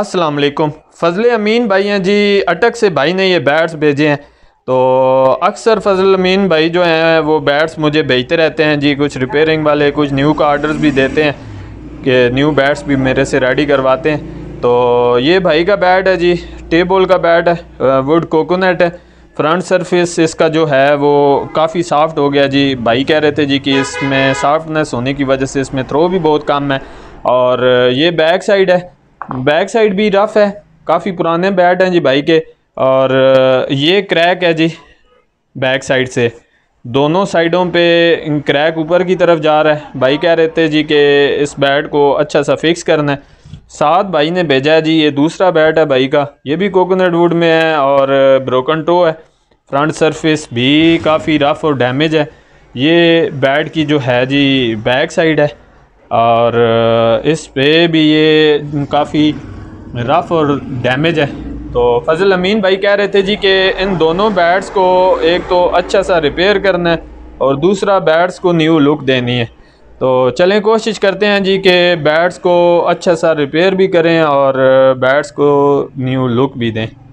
अस्सलाम वालेकुम फजल अमीन भाई हैं जी अटक से भाई ने ये बैट्स भेजे हैं तो अक्सर फजल अमीन भाई जो हैं वो बैट्स मुझे भेजते रहते हैं जी कुछ रिपेयरिंग वाले कुछ न्यू का आर्डर्स भी देते हैं कि न्यू बैट्स भी मेरे से रेडी करवाते हैं तो ये भाई का बैट है जी टेबल का बैट है वुड कोकोनट है फ्रंट सरफेस इसका जो है वो काफ़ी सॉफ्ट हो गया जी भाई कह रहे थे जी कि इसमें सॉफ्टनेस होने की वजह से इसमें थ्रो भी बहुत कम है और ये बैक साइड है बैक साइड भी रफ़ है काफ़ी पुराने बैट हैं जी भाई के और ये क्रैक है जी बैक साइड से दोनों साइडों पे क्रैक ऊपर की तरफ जा रहा है भाई कह रहे थे जी कि इस बैट को अच्छा सा फिक्स करना है साथ भाई ने भेजा है जी ये दूसरा बैट है भाई का ये भी कोकोनट वुड में है और ब्रोकन टो है फ्रंट सरफेस भी काफ़ी रफ़ और डैमेज है ये बैट की जो है जी बैक साइड है और इस पे भी ये काफ़ी रफ़ और डैमेज है तो फजल अमीन भाई कह रहे थे जी कि इन दोनों बैट्स को एक तो अच्छा सा रिपेयर करना है और दूसरा बैट्स को न्यू लुक देनी है तो चलें कोशिश करते हैं जी कि बैट्स को अच्छा सा रिपेयर भी करें और बैट्स को न्यू लुक भी दें